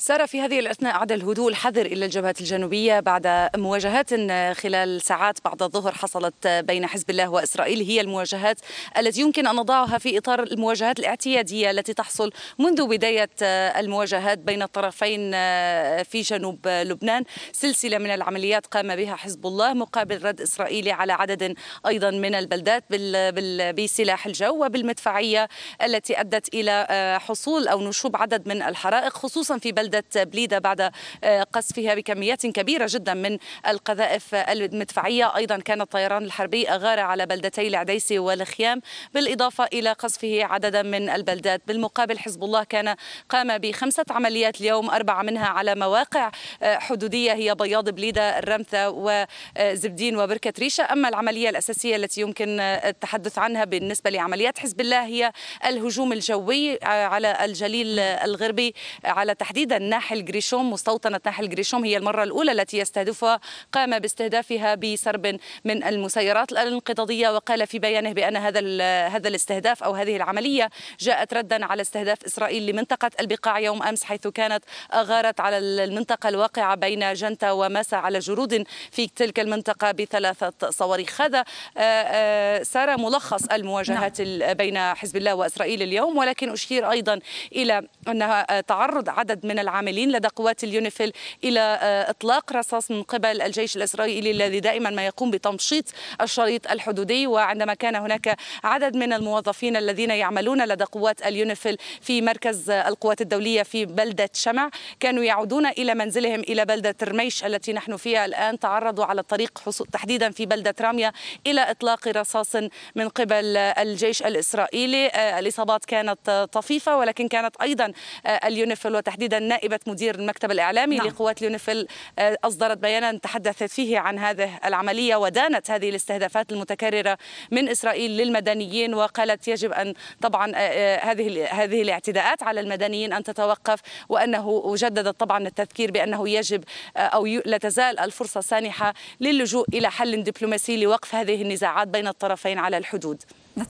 سار في هذه الأثناء عاد الهدوء الحذر إلى الجبهة الجنوبية بعد مواجهات خلال ساعات بعد الظهر حصلت بين حزب الله وإسرائيل هي المواجهات التي يمكن أن نضعها في إطار المواجهات الاعتيادية التي تحصل منذ بداية المواجهات بين الطرفين في جنوب لبنان سلسلة من العمليات قام بها حزب الله مقابل رد إسرائيلي على عدد أيضا من البلدات بسلاح الجو وبالمدفعية التي أدت إلى حصول أو نشوب عدد من الحرائق خصوصا في بلدة بلدة بليدة بعد آه، قصفها بكميات كبيرة جدا من القذائف المدفعية أيضا كان الطيران الحربي أغار على بلدتي العديسي والخيام بالإضافة إلى قصفه عددا من البلدات بالمقابل حزب الله كان قام بخمسة عمليات اليوم أربعة منها على مواقع حدودية هي بياض بليدة الرمثة وزبدين وبركة ريشة أما العملية الأساسية التي يمكن التحدث عنها بالنسبة لعمليات حزب الله هي الهجوم الجوي على الجليل الغربي على تحديدا ناحل جريشوم مستوطنة ناحل جريشوم هي المرة الأولى التي يستهدفها قام باستهدافها بسرب من المسيرات الانقضاضية وقال في بيانه بأن هذا هذا الاستهداف أو هذه العملية جاءت ردا على استهداف إسرائيل لمنطقة البقاع يوم أمس حيث كانت أغارت على المنطقة الواقعة الواقعة بين جنتا ومسا على جرود في تلك المنطقة بثلاثة صواريخ هذا آه، آه، سار ملخص المواجهات نعم. بين حزب الله وإسرائيل اليوم ولكن أشير أيضا إلى أن تعرض عدد من العاملين لدى قوات اليونيفيل إلى آه، إطلاق رصاص من قبل الجيش الإسرائيلي الذي دائما ما يقوم بتمشيط الشريط الحدودي وعندما كان هناك عدد من الموظفين الذين يعملون لدى قوات اليونيفيل في مركز القوات الدولية في بلدة شمع كانوا يعودون إلى منزلهم بهم إلى بلدة رميش التي نحن فيها الآن تعرضوا على الطريق تحديدا في بلدة رامية إلى إطلاق رصاص من قبل الجيش الإسرائيلي آه، الإصابات كانت طفيفة ولكن كانت أيضا آه، اليونيفل وتحديدا نائبة مدير المكتب الإعلامي نعم. لقوات اليونيفل آه، أصدرت بيانا تحدثت فيه عن هذه العملية ودانت هذه الاستهدافات المتكررة من إسرائيل للمدنيين وقالت يجب أن طبعا هذه هذه الاعتداءات على المدنيين أن تتوقف وأنه وجددت طبعا التذكير بأنه أنه يجب آه، أو لا تزال الفرصة سانحة للجوء إلى حل دبلوماسي لوقف هذه النزاعات بين الطرفين على الحدود